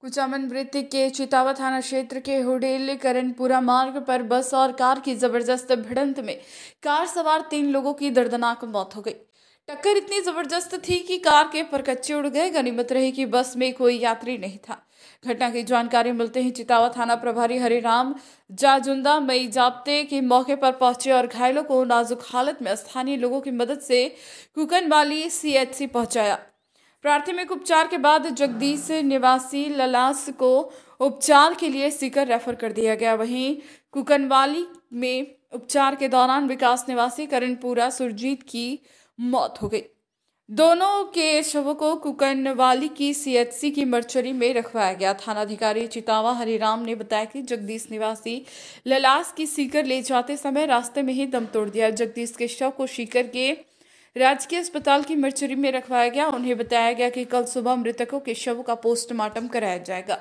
कुचामन वृत्त के चितावा थाना क्षेत्र के हुडेल करणपुरा मार्ग पर बस और कार की जबरदस्त भिड़ंत में कार सवार तीन लोगों की दर्दनाक मौत हो गई टक्कर इतनी जबरदस्त थी कि कार के परकच्चे उड़ गए गनीमत रही कि बस में कोई यात्री नहीं था घटना की जानकारी मिलते ही चितावा थाना प्रभारी हरिराम जाजुंदा मई जाप्ते के मौके पर पहुंचे और घायलों को नाजुक हालत में स्थानीय लोगों की मदद से कुकनवाली सीएचसी पहुंचाया प्राथमिक उपचार के बाद जगदीश निवासी ललास को उपचार के लिए सीकर रेफर कर दिया गया वहीं कुकनवाली में उपचार के दौरान विकास निवासी करणपुरा सुरजीत की मौत हो गई दोनों के शवों को कुकनवाली की सीएचसी की मर्चरी में रखवाया गया थानाधिकारी चितावा हरिराम ने बताया कि जगदीश निवासी ललास की सीकर ले जाते समय रास्ते में ही दम तोड़ दिया जगदीश के शव को सीकर के राजकीय अस्पताल की मर्चरी में रखवाया गया उन्हें बताया गया कि कल सुबह मृतकों के शव का पोस्टमार्टम कराया जाएगा